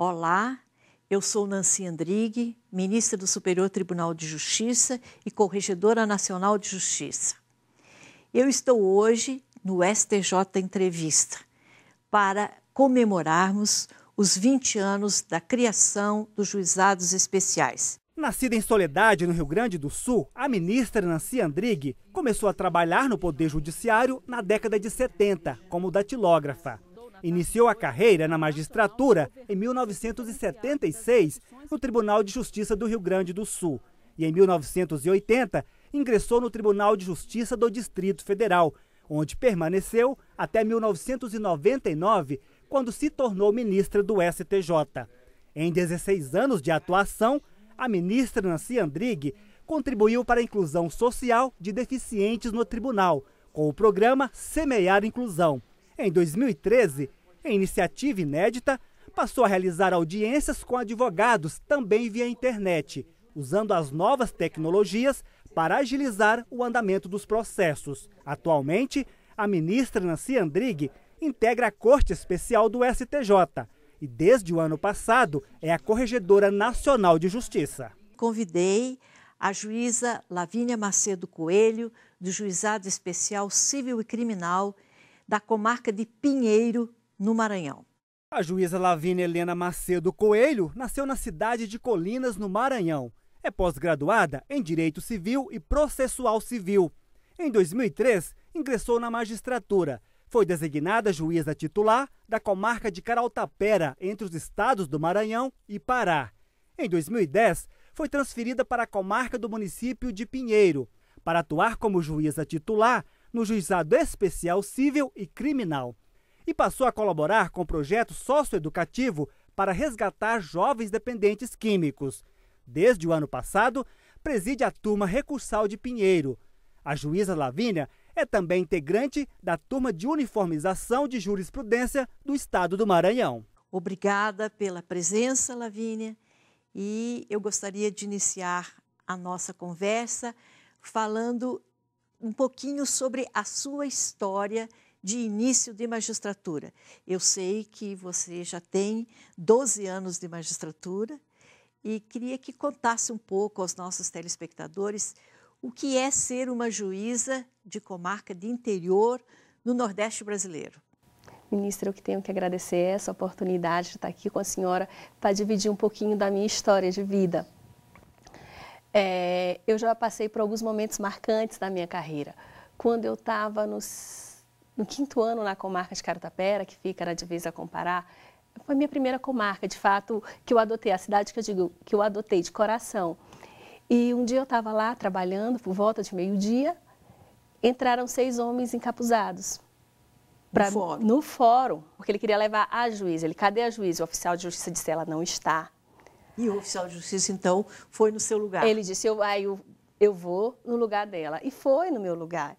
Olá, eu sou Nancy Andrighi, ministra do Superior Tribunal de Justiça e Corregedora Nacional de Justiça. Eu estou hoje no STJ Entrevista para comemorarmos os 20 anos da criação dos juizados especiais. Nascida em Soledade, no Rio Grande do Sul, a ministra Nancy Andrighi começou a trabalhar no Poder Judiciário na década de 70 como datilógrafa. Iniciou a carreira na magistratura em 1976, no Tribunal de Justiça do Rio Grande do Sul. E em 1980, ingressou no Tribunal de Justiça do Distrito Federal, onde permaneceu até 1999, quando se tornou ministra do STJ. Em 16 anos de atuação, a ministra Nancy Andrighi contribuiu para a inclusão social de deficientes no tribunal, com o programa Semear Inclusão. Em 2013, em iniciativa inédita, passou a realizar audiências com advogados também via internet, usando as novas tecnologias para agilizar o andamento dos processos. Atualmente, a ministra Nancy Andrighi integra a Corte Especial do STJ e, desde o ano passado, é a Corregedora Nacional de Justiça. Convidei a juíza Lavínia Macedo Coelho, do Juizado Especial Civil e Criminal da comarca de Pinheiro, no Maranhão. A juíza Lavínia Helena Macedo Coelho nasceu na cidade de Colinas, no Maranhão. É pós-graduada em Direito Civil e Processual Civil. Em 2003, ingressou na magistratura. Foi designada juíza titular da comarca de Caraltapera, entre os estados do Maranhão e Pará. Em 2010, foi transferida para a comarca do município de Pinheiro, para atuar como juíza titular no Juizado Especial Civil e Criminal e passou a colaborar com o projeto socioeducativo para resgatar jovens dependentes químicos. Desde o ano passado, preside a turma recursal de Pinheiro. A juíza Lavínia é também integrante da turma de uniformização de jurisprudência do Estado do Maranhão. Obrigada pela presença, Lavínia, e eu gostaria de iniciar a nossa conversa falando um pouquinho sobre a sua história de início de magistratura. Eu sei que você já tem 12 anos de magistratura e queria que contasse um pouco aos nossos telespectadores o que é ser uma juíza de comarca de interior no Nordeste brasileiro. Ministra, eu que tenho que agradecer essa oportunidade de estar aqui com a senhora para dividir um pouquinho da minha história de vida. É, eu já passei por alguns momentos marcantes da minha carreira. Quando eu estava no, no quinto ano na comarca de Caratapera, que fica na né, divisa com Pará, foi minha primeira comarca, de fato, que eu adotei, a cidade que eu digo que eu adotei de coração. E um dia eu estava lá trabalhando, por volta de meio-dia, entraram seis homens encapuzados. Pra, no, fórum. no fórum, porque ele queria levar a juíza. Ele, cadê a juíza? O oficial de justiça disse, ela não está. E o oficial de justiça, então, foi no seu lugar. Ele disse: eu, aí eu, eu vou no lugar dela. E foi no meu lugar.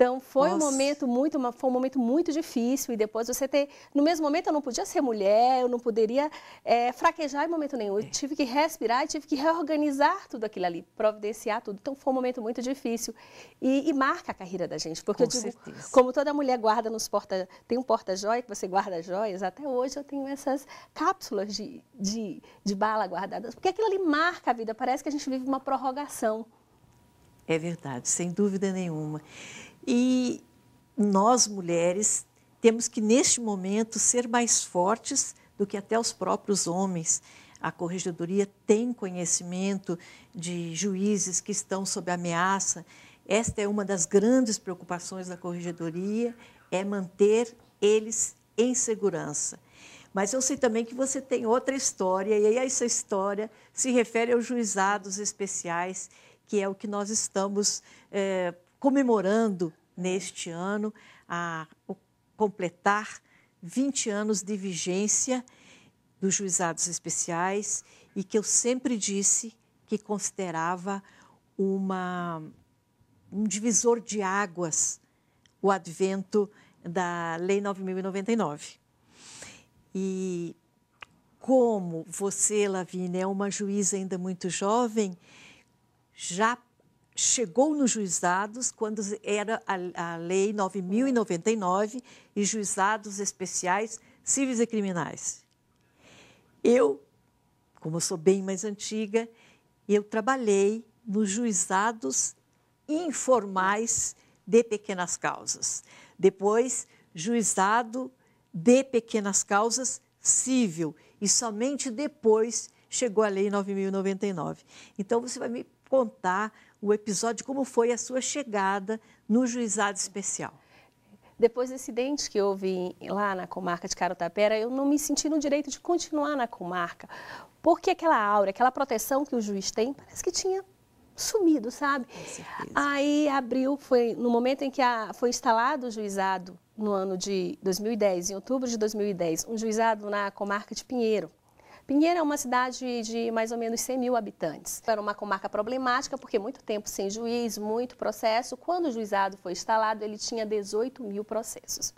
Então foi Nossa. um momento muito, uma, foi um momento muito difícil e depois você ter, no mesmo momento eu não podia ser mulher, eu não poderia é, fraquejar em momento nenhum. Eu é. tive que respirar, tive que reorganizar tudo aquilo ali, providenciar tudo. Então foi um momento muito difícil e, e marca a carreira da gente, porque Com eu digo, certeza. como toda mulher guarda nos porta, tem um porta-joia que você guarda joias. Até hoje eu tenho essas cápsulas de, de, de bala guardadas, porque aquilo ali marca a vida. Parece que a gente vive uma prorrogação. É verdade, sem dúvida nenhuma. E nós, mulheres, temos que, neste momento, ser mais fortes do que até os próprios homens. A corregedoria tem conhecimento de juízes que estão sob ameaça. Esta é uma das grandes preocupações da corregedoria, é manter eles em segurança. Mas eu sei também que você tem outra história, e aí essa história se refere aos juizados especiais, que é o que nós estamos é, comemorando neste ano a completar 20 anos de vigência dos juizados especiais e que eu sempre disse que considerava uma, um divisor de águas o advento da Lei 9.099. E como você, Lavínia, é uma juíza ainda muito jovem, já chegou nos juizados quando era a, a Lei 9.099 e juizados especiais civis e criminais. Eu, como eu sou bem mais antiga, eu trabalhei nos juizados informais de pequenas causas. Depois, juizado de pequenas causas civil. E somente depois chegou a Lei 9.099. Então, você vai me contar o episódio, como foi a sua chegada no juizado especial? Depois do incidente que houve lá na comarca de Carotapera, eu não me senti no direito de continuar na comarca, porque aquela aura, aquela proteção que o juiz tem, parece que tinha sumido, sabe? Aí abriu, foi no momento em que a, foi instalado o juizado no ano de 2010, em outubro de 2010, um juizado na comarca de Pinheiro. Pinheiro é uma cidade de mais ou menos 100 mil habitantes. Era uma comarca problemática porque muito tempo sem juiz, muito processo. Quando o juizado foi instalado, ele tinha 18 mil processos.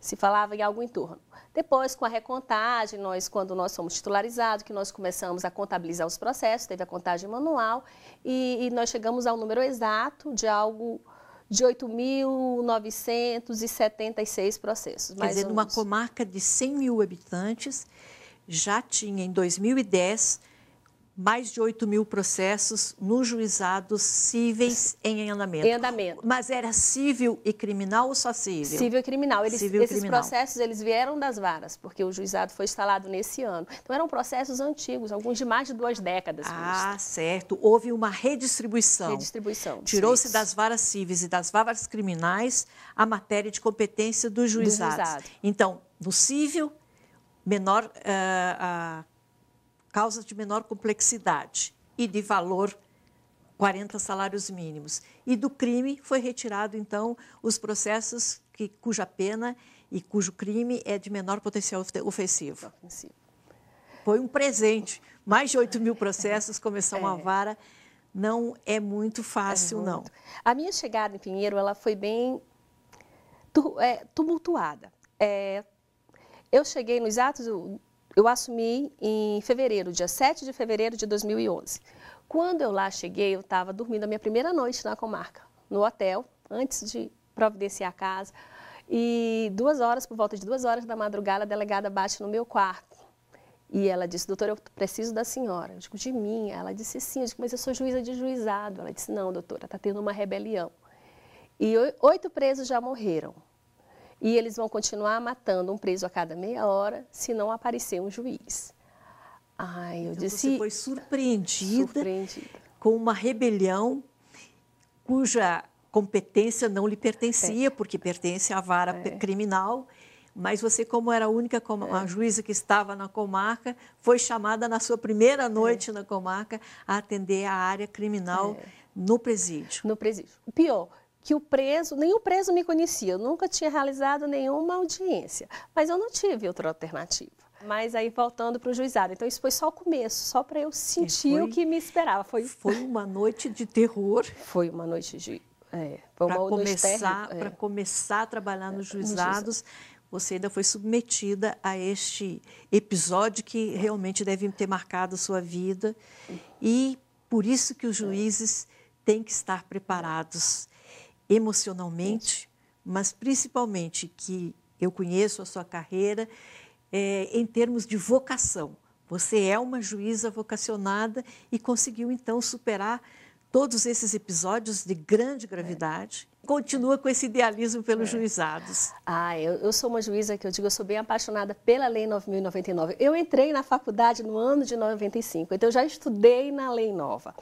Se falava em algo em torno. Depois, com a recontagem, nós, quando nós somos titularizados, que nós começamos a contabilizar os processos, teve a contagem manual e, e nós chegamos ao número exato de algo de 8.976 processos. Quer dizer, numa comarca de 100 mil habitantes, já tinha, em 2010, mais de 8 mil processos nos juizados cíveis em andamento. Em andamento. Mas era civil e criminal ou só civil? Civil e criminal. Eles, civil esses criminal. processos eles vieram das varas, porque o juizado foi instalado nesse ano. Então eram processos antigos, alguns de mais de duas décadas. Ah, certo. Houve uma redistribuição. Redistribuição. Tirou-se das varas cíveis e das varas criminais a matéria de competência do juizado. Do juizado. Então, no civil menor, uh, eh, causas de menor complexidade e de valor 40 salários mínimos. E do crime foi retirado, então, os processos que, cuja pena e cujo crime é de menor potencial ofensivo. Foi um presente. Mais de 8 mil processos, começou uma é é. vara. Não é muito é fácil, é não. A minha chegada em Pinheiro ela foi bem tumultuada. É, eu cheguei nos atos, eu assumi em fevereiro, dia 7 de fevereiro de 2011. Quando eu lá cheguei, eu estava dormindo a minha primeira noite na comarca, no hotel, antes de providenciar a casa. E duas horas, por volta de duas horas da madrugada, a delegada bate no meu quarto. E ela disse, doutor, eu preciso da senhora. Eu digo, de mim? Ela disse, sim. Eu digo, mas eu sou juíza de juizado. Ela disse, não, doutora, está tendo uma rebelião. E oito presos já morreram. E eles vão continuar matando um preso a cada meia hora se não aparecer um juiz. Ai, eu então disse. Você foi surpreendida, surpreendida com uma rebelião cuja competência não lhe pertencia, é. porque pertence à vara é. criminal. Mas você, como era a única com... é. a juíza que estava na comarca, foi chamada na sua primeira é. noite na comarca a atender a área criminal é. no presídio. No presídio. pior, que o preso, nem o preso me conhecia, eu nunca tinha realizado nenhuma audiência, mas eu não tive outra alternativa. Mas aí voltando para o juizado, então isso foi só o começo, só para eu sentir foi, o que me esperava. Foi, foi uma noite de terror. Foi uma noite de é, para começar para é. começar a trabalhar nos é, juizados. Você ainda foi submetida a este episódio que realmente deve ter marcado a sua vida e por isso que os juízes têm que estar preparados emocionalmente, mas principalmente que eu conheço a sua carreira é, em termos de vocação. Você é uma juíza vocacionada e conseguiu então superar todos esses episódios de grande gravidade. É. Continua com esse idealismo pelos é. juizados. Ah, eu, eu, sou uma juíza que eu digo, eu sou bem apaixonada pela Lei 9.099. Eu entrei na faculdade no ano de 95, então eu já estudei na Lei Nova.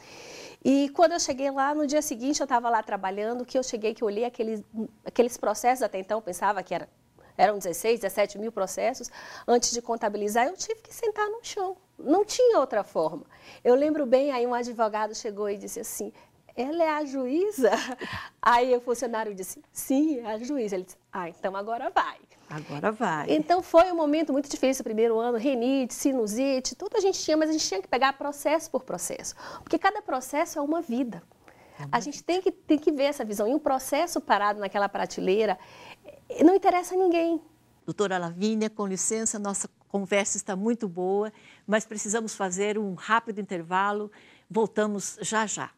E quando eu cheguei lá, no dia seguinte eu estava lá trabalhando, que eu cheguei, que eu olhei aqueles, aqueles processos até então, pensava que era, eram 16, 17 mil processos, antes de contabilizar, eu tive que sentar no chão. Não tinha outra forma. Eu lembro bem, aí um advogado chegou e disse assim, ela é a juíza? Aí o funcionário disse, sim, é a juíza. Ele disse, ah, então agora vai. Agora vai. Então foi um momento muito difícil, primeiro ano, renite, sinusite, tudo a gente tinha, mas a gente tinha que pegar processo por processo, porque cada processo é uma vida. É a gente tem que, tem que ver essa visão. E um processo parado naquela prateleira eh, não interessa a ninguém. Doutora Lavínia, com licença, nossa conversa está muito boa, mas precisamos fazer um rápido intervalo. Voltamos já já.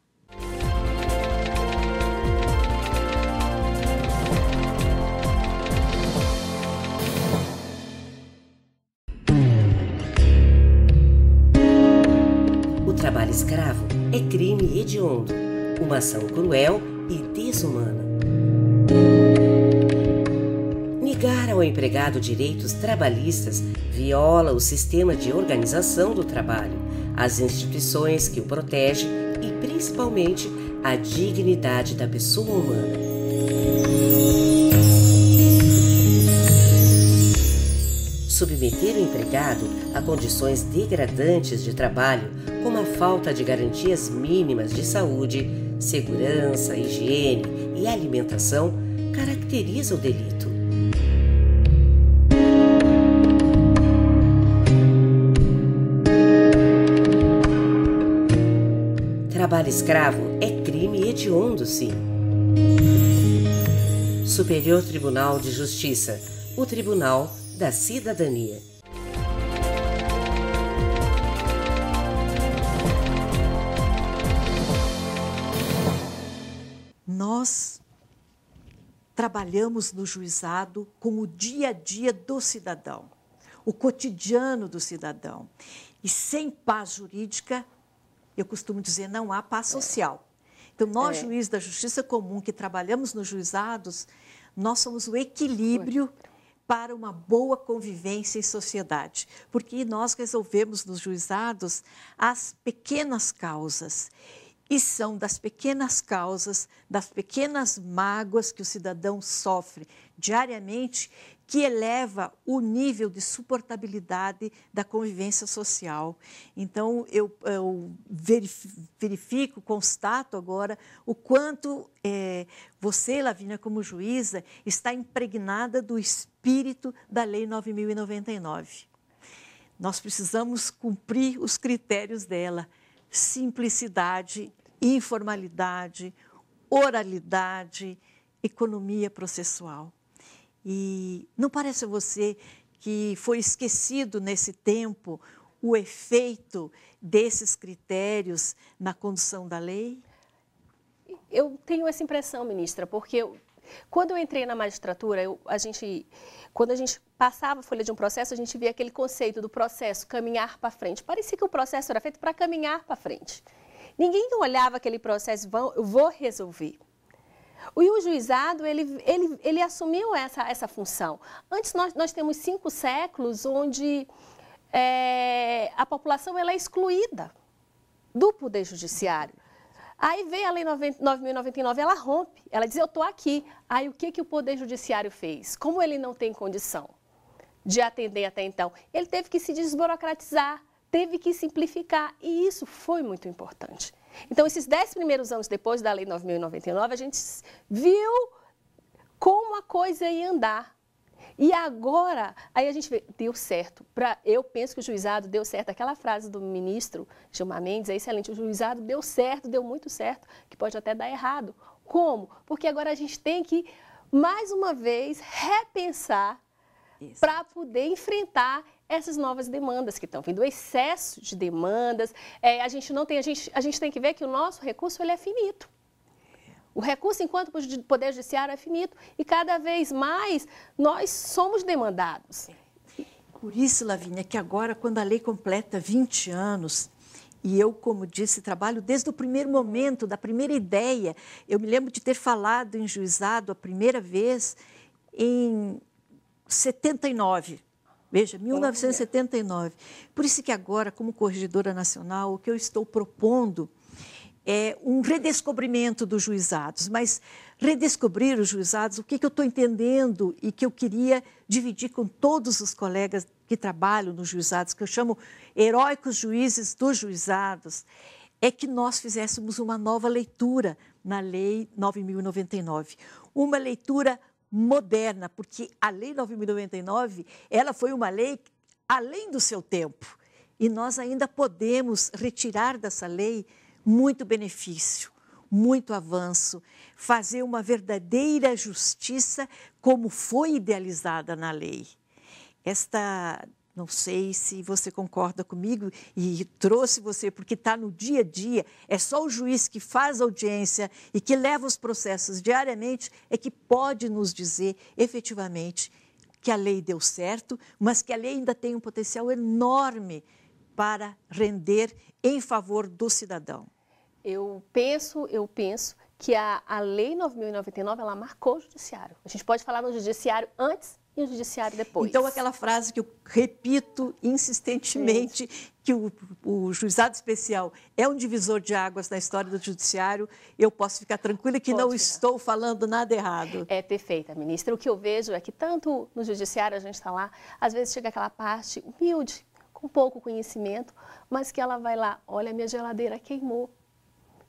trabalho escravo é crime hediondo, uma ação cruel e desumana. Negar ao empregado direitos trabalhistas viola o sistema de organização do trabalho, as instituições que o protegem e, principalmente, a dignidade da pessoa humana. Submeter o empregado a condições degradantes de trabalho como a falta de garantias mínimas de saúde, segurança, higiene e alimentação caracteriza o delito. Trabalho escravo é crime hediondo, sim. Superior Tribunal de Justiça, o Tribunal da Cidadania. Nós trabalhamos no juizado com o dia a dia do cidadão, o cotidiano do cidadão. E sem paz jurídica, eu costumo dizer, não há paz é. social. Então, nós, é. juízes da Justiça Comum, que trabalhamos nos juizados, nós somos o equilíbrio para uma boa convivência em sociedade, porque nós resolvemos nos juizados as pequenas causas e são das pequenas causas, das pequenas mágoas que o cidadão sofre diariamente que eleva o nível de suportabilidade da convivência social. Então, eu, eu verifico, constato agora o quanto é, você, Lavínia, como juíza, está impregnada do espírito da Lei 9099. Nós precisamos cumprir os critérios dela: simplicidade, informalidade, oralidade, economia processual. E não parece a você que foi esquecido nesse tempo o efeito desses critérios na condução da lei? Eu tenho essa impressão, ministra, porque eu, quando eu entrei na magistratura, eu, a gente, quando a gente passava a folha de um processo, a gente via aquele conceito do processo caminhar para frente. Parecia que o processo era feito para caminhar para frente. Ninguém olhava aquele processo, Eu vou resolver. E o juizado, ele, ele, ele assumiu essa, essa função. Antes, nós, nós temos cinco séculos onde é, a população ela é excluída do poder judiciário. Aí vem a Lei 9.099, ela rompe, ela diz, eu estou aqui. Aí o que, que o Poder Judiciário fez? Como ele não tem condição de atender até então, ele teve que se desburocratizar, teve que simplificar e isso foi muito importante. Então, esses dez primeiros anos depois da Lei 9.099, a gente viu como a coisa ia andar. E agora, aí a gente vê, deu certo. Pra, eu penso que o juizado deu certo. Aquela frase do ministro Gilmar Mendes é excelente. O juizado deu certo, deu muito certo, que pode até dar errado. Como? Porque agora a gente tem que, mais uma vez, repensar para poder enfrentar essas novas demandas que estão vindo, o excesso de demandas. É, a gente não tem, a gente, a gente tem que ver que o nosso recurso ele é finito. O recurso enquanto poder judiciário é finito e cada vez mais nós somos demandados. Por isso, Lavínia, que agora quando a lei completa 20 anos, e eu, como disse, trabalho desde o primeiro momento, da primeira ideia. Eu me lembro de ter falado em juizado a primeira vez em 79. Veja, 1979. Por isso que agora, como corregedora nacional, o que eu estou propondo é um redescobrimento dos juizados, mas redescobrir os juizados, o que, que eu estou entendendo e que eu queria dividir com todos os colegas que trabalham nos juizados, que eu chamo heróicos juízes dos juizados, é que nós fizéssemos uma nova leitura na Lei 9.099, uma leitura moderna, porque a Lei 9.099, ela foi uma lei além do seu tempo. E nós ainda podemos retirar dessa lei muito benefício, muito avanço, fazer uma verdadeira justiça como foi idealizada na lei. Esta não sei se você concorda comigo e trouxe você, porque está no dia a dia, é só o juiz que faz audiência e que leva os processos diariamente é que pode nos dizer efetivamente que a lei deu certo, mas que a lei ainda tem um potencial enorme para render em favor do cidadão. Eu penso, eu penso que a, a Lei 9.099, ela marcou o judiciário. A gente pode falar no judiciário antes e o judiciário depois. Então, aquela frase que eu repito insistentemente, que o, o, juizado especial é um divisor de águas na história do judiciário, eu posso ficar tranquila que Pode não ficar. estou falando nada errado. É perfeita, ministra. O que eu vejo é que tanto no judiciário a gente está lá, às vezes chega aquela parte humilde, com pouco conhecimento, mas que ela vai lá, olha, minha geladeira queimou.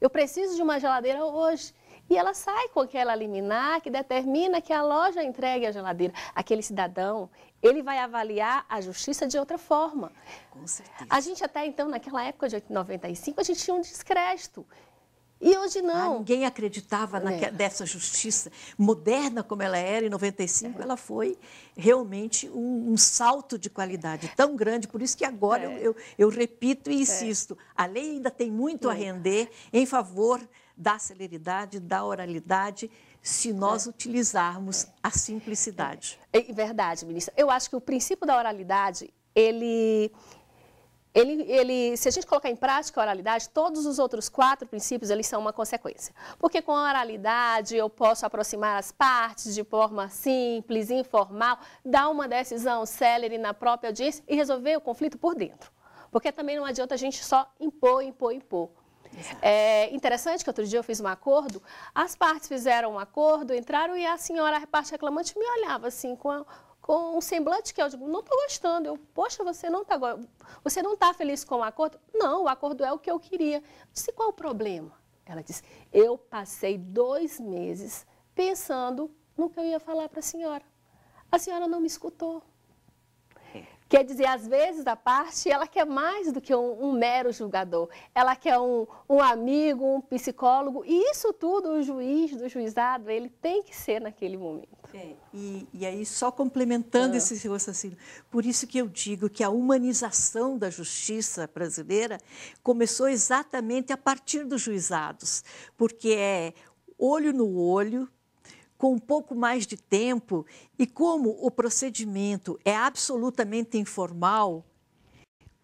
Eu preciso de uma geladeira hoje. E ela sai com aquela liminar que determina que a loja entregue a geladeira. Aquele cidadão, ele vai avaliar a justiça de outra forma. Com certeza. A gente até então, naquela época de 95, a gente tinha um descrédito. E hoje não. Ah, ninguém acreditava é. nessa dessa justiça moderna como ela era em 95. É. Ela foi realmente um, um, salto de qualidade tão grande. Por isso que agora é. eu, eu, eu, repito e insisto, a lei ainda tem muito a é. render em favor da celeridade, da oralidade, se nós é. utilizarmos a simplicidade. É, é verdade, ministra. Eu acho que o princípio da oralidade, ele ele, ele, se a gente colocar em prática a oralidade, todos os outros quatro princípios eles são uma consequência. Porque com a oralidade eu posso aproximar as partes de forma simples, informal, dar uma decisão celere na própria audiência e resolver o conflito por dentro. Porque também não adianta a gente só impor, impor, impor. É interessante que outro dia eu fiz um acordo, as partes fizeram um acordo, entraram e a senhora, a parte reclamante, me olhava assim com a, com um semblante que eu digo, não estou gostando. Eu, poxa, você não está você não está feliz com o acordo? Não, o acordo é o que eu queria. Eu disse, qual o problema? Ela disse, eu passei dois meses pensando no que eu ia falar para a senhora. A senhora não me escutou. Quer dizer, às vezes a parte ela quer mais do que um, um mero julgador, ela quer um, um, amigo, um psicólogo, e isso tudo o juiz do juizado ele tem que ser naquele momento. É, e, e, aí, só complementando ah. esse seu raciocínio, por isso que eu digo que a humanização da justiça brasileira começou exatamente a partir dos juizados, porque é olho no olho, com um pouco mais de tempo e como o procedimento é absolutamente informal,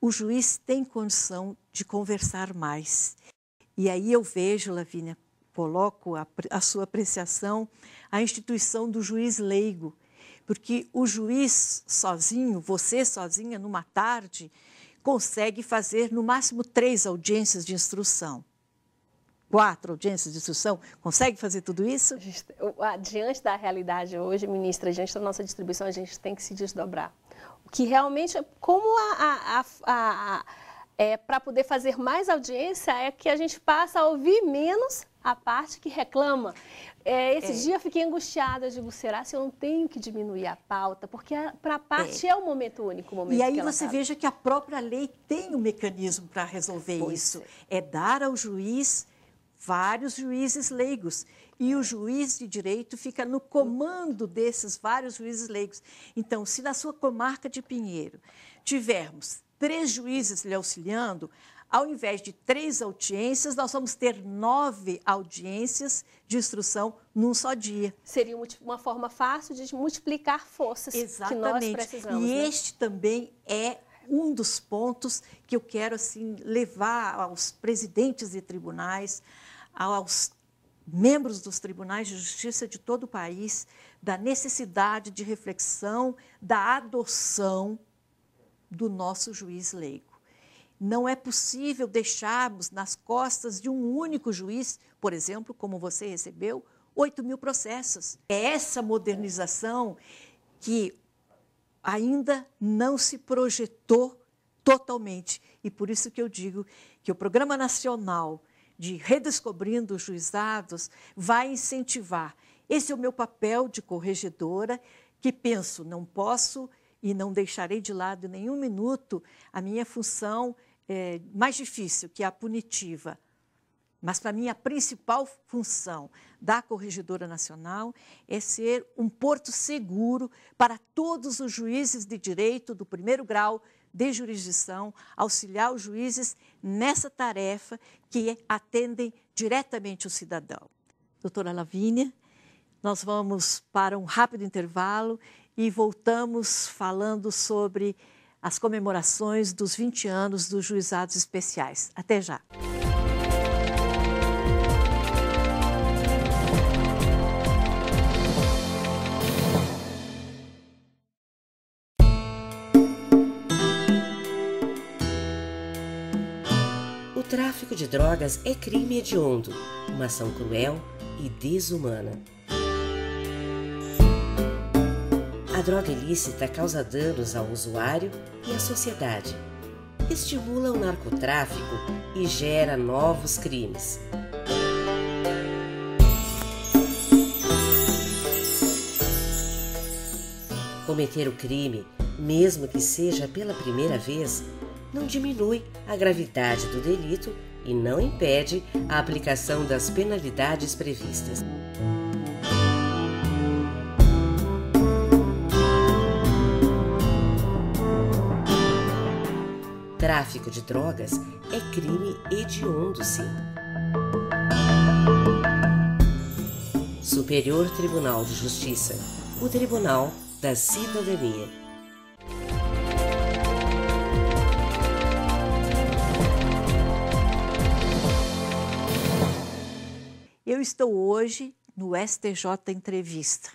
o juiz tem condição de conversar mais. E aí eu vejo, Lavínia, coloco a, a sua apreciação, a instituição do juiz leigo, porque o juiz sozinho, você sozinha, numa tarde, consegue fazer no máximo três audiências de instrução quatro audiências de instrução, consegue fazer tudo isso? Diante da realidade hoje, ministra, diante da nossa distribuição, a gente tem que se desdobrar. O que realmente, como a, a, a, a é, para poder fazer mais audiência é que a gente passa a ouvir menos a parte que reclama. É, esse é. dia eu fiquei angustiada, eu digo, será se eu não tenho que diminuir a pauta? Porque para a é. parte é. é o um momento único, o momento E aí você sabe. veja que a própria lei tem um mecanismo para resolver pois isso. É. é dar ao juiz vários juízes leigos. E o juiz de direito fica no comando desses vários juízes leigos. Então, se na sua comarca de Pinheiro tivermos três juízes lhe auxiliando, ao invés de três audiências, nós vamos ter nove audiências de instrução num só dia. Seria uma forma fácil de multiplicar forças Exatamente. que nós precisamos. E né? este também é um dos pontos que eu quero assim levar aos presidentes de tribunais, aos membros dos tribunais de justiça de todo o país, da necessidade de reflexão, da adoção do nosso juiz leigo. Não é possível deixarmos nas costas de um único juiz, por exemplo, como você recebeu, 8 mil processos. É essa modernização que ainda não se projetou totalmente. E por isso que eu digo que o Programa Nacional de Redescobrindo os Juizados vai incentivar. Esse é o meu papel de corregedora, que penso, não posso e não deixarei de lado em nenhum minuto a minha função é, mais difícil, que é a punitiva. Mas, para mim, a principal função, da Corregedora Nacional é ser um porto seguro para todos os juízes de direito do primeiro grau de jurisdição, auxiliar os juízes nessa tarefa que atendem diretamente o cidadão. Doutora Lavínia, nós vamos para um rápido intervalo e voltamos falando sobre as comemorações dos 20 anos dos juizados especiais. Até já! tráfico de drogas é crime hediondo, uma ação cruel e desumana. A droga ilícita causa danos ao usuário e à sociedade, estimula o narcotráfico e gera novos crimes. Cometer o crime, mesmo que seja pela primeira vez, não diminui a gravidade do delito e não impede a aplicação das penalidades previstas. Tráfico de drogas é crime hediondo, sim. Superior Tribunal de Justiça, o Tribunal da Cidadania. Eu estou hoje no STJ Entrevista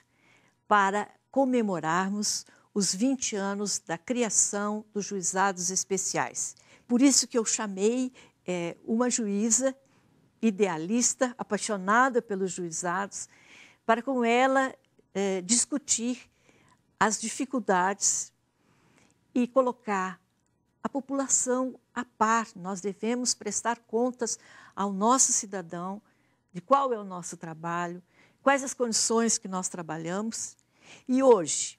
para comemorarmos os 20 anos da criação dos juizados especiais. Por isso que eu chamei é, uma juíza idealista, apaixonada pelos juizados, para com ela é, discutir as dificuldades e colocar a população a par. Nós devemos prestar contas ao nosso cidadão de qual é o nosso trabalho, quais as condições que nós trabalhamos. E hoje,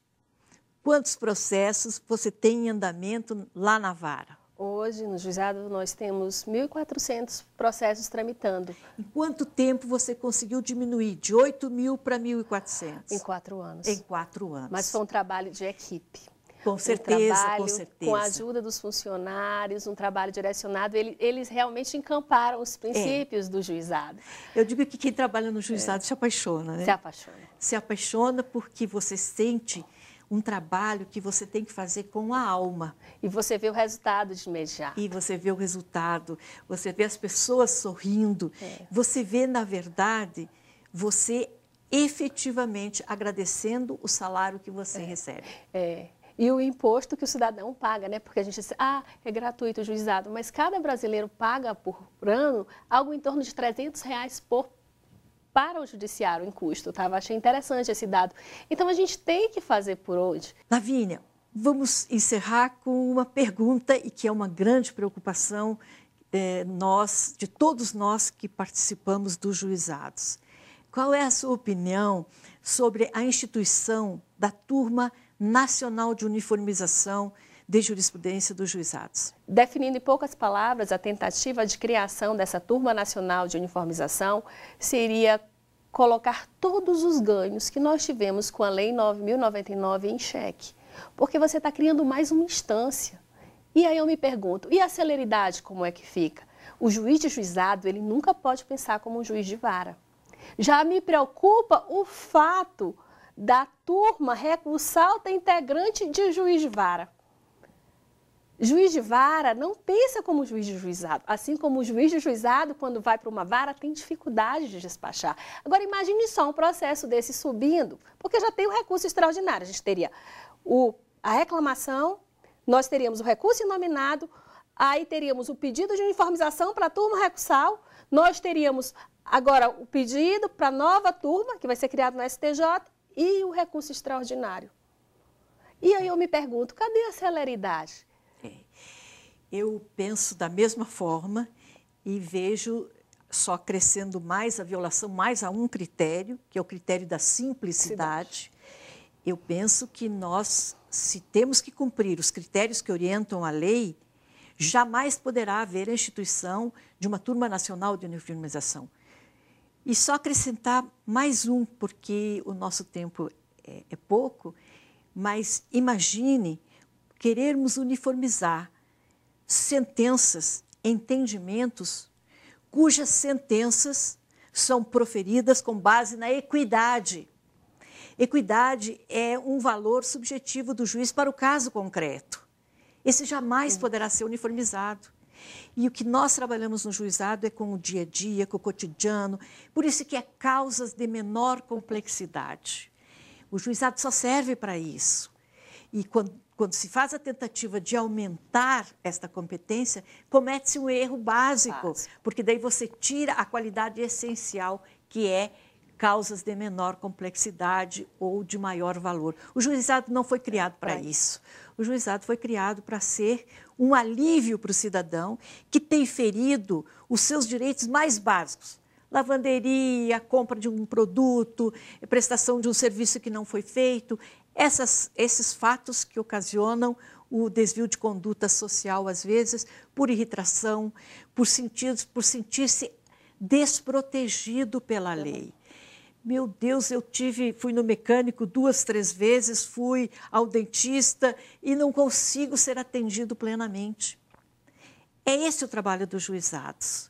quantos processos você tem em andamento lá na vara? Hoje, no juizado, nós temos 1.400 processos tramitando. Em quanto tempo você conseguiu diminuir de 8 mil para 1.400? Em quatro anos. Em quatro anos. Mas foi um trabalho de equipe. Com certeza, trabalho, com certeza. Com a ajuda dos funcionários, um trabalho direcionado, ele, eles realmente encamparam os princípios é. do juizado. Eu digo que quem trabalha no juizado é. se apaixona, né? Se apaixona. Se apaixona porque você sente um trabalho que você tem que fazer com a alma. E você vê o resultado de imediato. E você vê o resultado, você vê as pessoas sorrindo, é. você vê, na verdade, você efetivamente agradecendo o salário que você é. recebe. É e o imposto que o cidadão paga, né? Porque a gente diz, ah, é gratuito o juizado, mas cada brasileiro paga por ano algo em torno de 300 reais por para o judiciário em custo, tá? achei interessante esse dado. Então a gente tem que fazer por onde. Lavínia, vamos encerrar com uma pergunta e que é uma grande preocupação é, nós, de todos nós que participamos dos juizados. Qual é a sua opinião sobre a instituição da turma nacional de uniformização de jurisprudência dos juizados. Definindo em poucas palavras, a tentativa de criação dessa turma nacional de uniformização seria colocar todos os ganhos que nós tivemos com a Lei 9.099 em xeque, porque você está criando mais uma instância. E aí eu me pergunto, e a celeridade como é que fica? O juiz de juizado, ele nunca pode pensar como um juiz de vara. Já me preocupa o fato da turma recursal integrante de juiz de vara. Juiz de vara não pensa como juiz de juizado. Assim como o juiz de juizado, quando vai para uma vara, tem dificuldade de despachar. Agora, imagine só um processo desse subindo, porque já tem o recurso extraordinário. A gente teria o, a reclamação, nós teríamos o recurso inominado, aí teríamos o pedido de uniformização para a turma recursal, nós teríamos agora o pedido para a nova turma, que vai ser criada no STJ, e o recurso extraordinário. E aí eu me pergunto, cadê a celeridade? É. Eu penso da mesma forma e vejo só crescendo mais a violação, mais a um critério, que é o critério da simplicidade. Sim. Eu penso que nós, se temos que cumprir os critérios que orientam a lei, jamais poderá haver a instituição de uma turma nacional de uniformização. E só acrescentar mais um, porque o nosso tempo é, é pouco, mas imagine querermos uniformizar sentenças, entendimentos, cujas sentenças são proferidas com base na equidade. Equidade é um valor subjetivo do juiz para o caso concreto. Esse jamais poderá ser uniformizado. E o que nós trabalhamos no juizado é com o dia a dia, com o cotidiano, por isso que é causas de menor complexidade. O juizado só serve para isso. E quando, quando, se faz a tentativa de aumentar esta competência, comete-se um erro básico, básico, porque daí você tira a qualidade essencial que é causas de menor complexidade ou de maior valor. O juizado não foi criado é para isso. O juizado foi criado para ser um alívio para o cidadão que tem ferido os seus direitos mais básicos. Lavanderia, compra de um produto, prestação de um serviço que não foi feito, essas, esses fatos que ocasionam o desvio de conduta social, às vezes, por irritação, por, por sentir-se desprotegido pela lei. Meu Deus, eu tive, fui no mecânico duas, três vezes, fui ao dentista e não consigo ser atendido plenamente. É esse o trabalho dos juizados.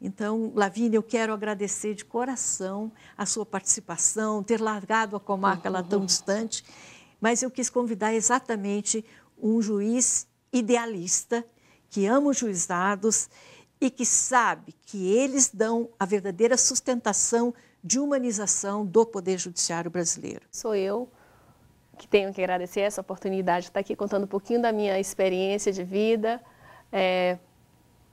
Então, Lavínia, eu quero agradecer de coração a sua participação, ter largado a comarca uhum. lá tão uhum. distante, mas eu quis convidar exatamente um juiz idealista, que ama os juizados e que sabe que eles dão a verdadeira sustentação de humanização do Poder Judiciário brasileiro. Sou eu que tenho que agradecer essa oportunidade de estar aqui contando um pouquinho da minha experiência de vida é,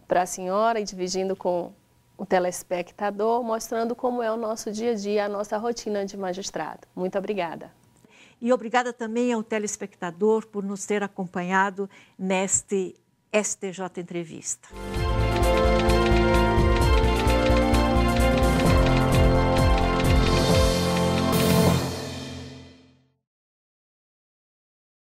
para a senhora e dividindo com o telespectador, mostrando como é o nosso dia a dia, a nossa rotina de magistrado. Muito obrigada. E obrigada também ao telespectador por nos ter acompanhado neste STJ Entrevista.